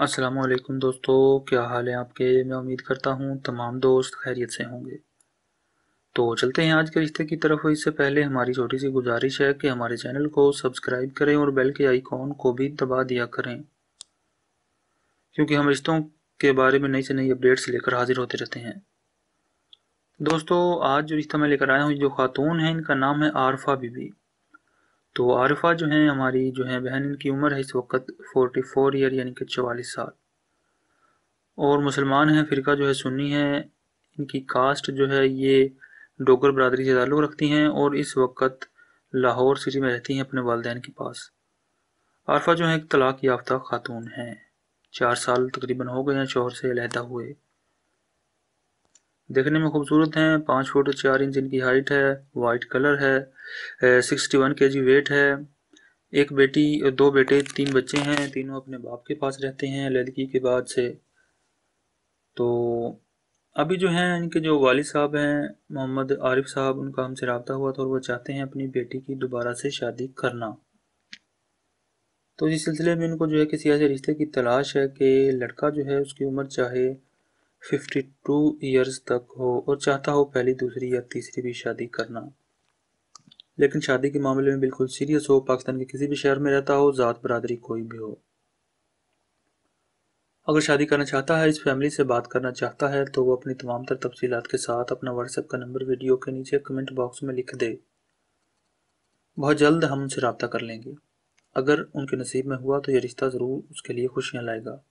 असलकम दोस्तों क्या हाल है आपके मैं उम्मीद करता हूँ तमाम दोस्त खैरियत से होंगे तो चलते हैं आज के रिश्ते की तरफ इससे पहले हमारी छोटी सी गुजारिश है कि हमारे चैनल को सब्सक्राइब करें और बेल के आइकॉन को भी दबा दिया करें क्योंकि हम रिश्तों के बारे में नई से नई अपडेट्स लेकर हाजिर होते रहते हैं दोस्तों आज जो रिश्ता मैं लेकर आया हूँ जो खातून है इनका नाम है आरफा बीबी तो आरिफा जो हैं हमारी जो हैं बहन इनकी उम्र है इस वक्त फोर्टी फोर ईयर यानी कि चवालीस साल और मुसलमान हैं फ़िरका जो है सुन्नी है इनकी कास्ट जो है ये डोगर बरदरी से ताल्लुक़ रखती हैं और इस वक्त लाहौर सिटी में रहती हैं अपने वालदेन के पास आरफा जो है एक तलाक याफ्ता खातून हैं चार साल तकरीबन हो गए हैं शोहर से अलहदा हुए देखने में खूबसूरत हैं पाँच फुट चार इंच इनकी हाइट है वाइट कलर है sixty one K G wait है एक बेटी दो बेटे तीन बच्चे हैं तीनों अपने बाप के पास रहते हैं लड़की के बाद से तो अभी जो हैं इनके जो वालिद साहब हैं मोहम्मद आरिफ साहब उनका हमसे रबता हुआ था और वो चाहते हैं अपनी बेटी की दोबारा से शादी करना तो इस सिलसिले में इनको जो है किसी ऐसे रिश्ते की तलाश है कि लड़का जो है उसकी उम्र चाहे फिफ्टी टू ईयर्स तक हो और चाहता हो पहली दूसरी या तीसरी भी शादी करना लेकिन शादी के मामले में बिल्कुल सीरियस हो पाकिस्तान के किसी भी शहर में रहता हो ज़ात बरदरी कोई भी हो अगर शादी करना चाहता है इस फैमिली से बात करना चाहता है तो वो अपनी तमाम तर तफसीत के साथ अपना व्हाट्सएप का नंबर वीडियो के नीचे कमेंट बॉक्स में लिख दे बहुत जल्द हम उनसे रबता कर लेंगे अगर उनके नसीब में हुआ तो ये रिश्ता ज़रूर उसके लिए खुशियाँ लाएगा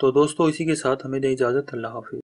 तो दोस्तों इसी के साथ हमें दें इजाज़त अल्लाह हाफिज़